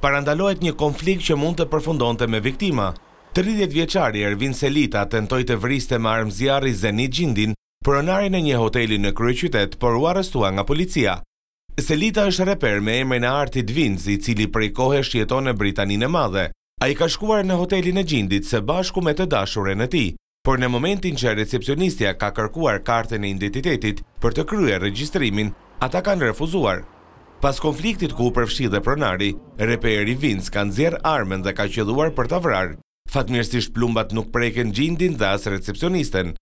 parandalojt një konflikt që mund të përfundonte me viktima. 30 vjeqari Ervin Selita tentoj të vriste me armëzjarri Zenit Gjindin përënarin e një hoteli në krye qytet, por u arrestua nga policia. Selita është reper me emrin e artit Vinzi, cili prej kohë e shqieton e Britaninë e madhe. A i ka shkuar në hotelin e Gjindit se bashku me të e në ti, por në momentin që recepcionistja ka kërkuar kartën e identitetit për të krye registrimin, ata kanë refuzuar. Pas konfliktit ku u përfshi dhe pronari, reperi Vince ka nëzjer armen dhe ka qëlluar për të vrarë. Fatmirësisht plumbat nuk preken gjindin dhe as recepcionisten.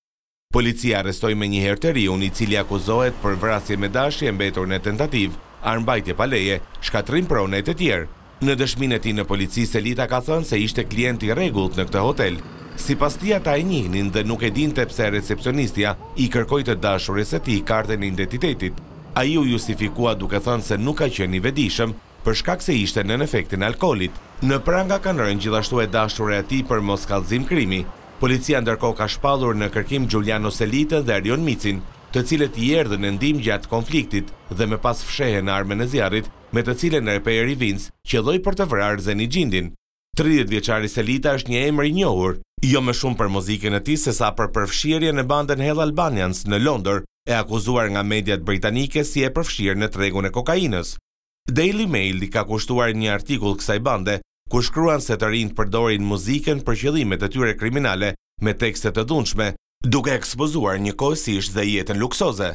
Policia arestoj me një të riun i cili akuzohet për vrasje me dashi e mbetur në tentativ, armbajtje paleje, shkatrim pronet e tjerë. Në dëshminet i në polici, Selita ka thënë se ishte klienti regullt në këtë hotel. Si pas tia ta e njihnin dhe nuk e din të pse recepcionistja i kërkoj të dashurës e ti kartën identitetit. A ju justifikua duke thënë se nuk ka qenë i vedishëm, për shkak se ishte në efektin alkolit. Në pranga kanë rënë gjithashtu e dashur e ati për mos kalzim krimi. Policia ndërko ka shpadhur në kërkim Gjuliano Selite dhe Rion Micin, të cilët i erdhë në ndim gjatë konfliktit dhe me pas fshehe në armen e zjarit, me të cilën në i vins, që doj për të vrarë zeni gjindin. 30 vjeqari Selita është një emri njohur, jo me shumë për muzikën e ti se sa për përfshirje në bandën Hell Albanians në Londër, e akuzuar nga mediat britanike si e përfshirë në tregun e kokainës. Daily Mail i ka kushtuar një artikull kësaj bande, ku shkruan se të rinë përdorin muziken për qëllimet e tyre kriminale me tekstet të dunshme, duke ekspozuar një kohësish dhe jetën luksoze.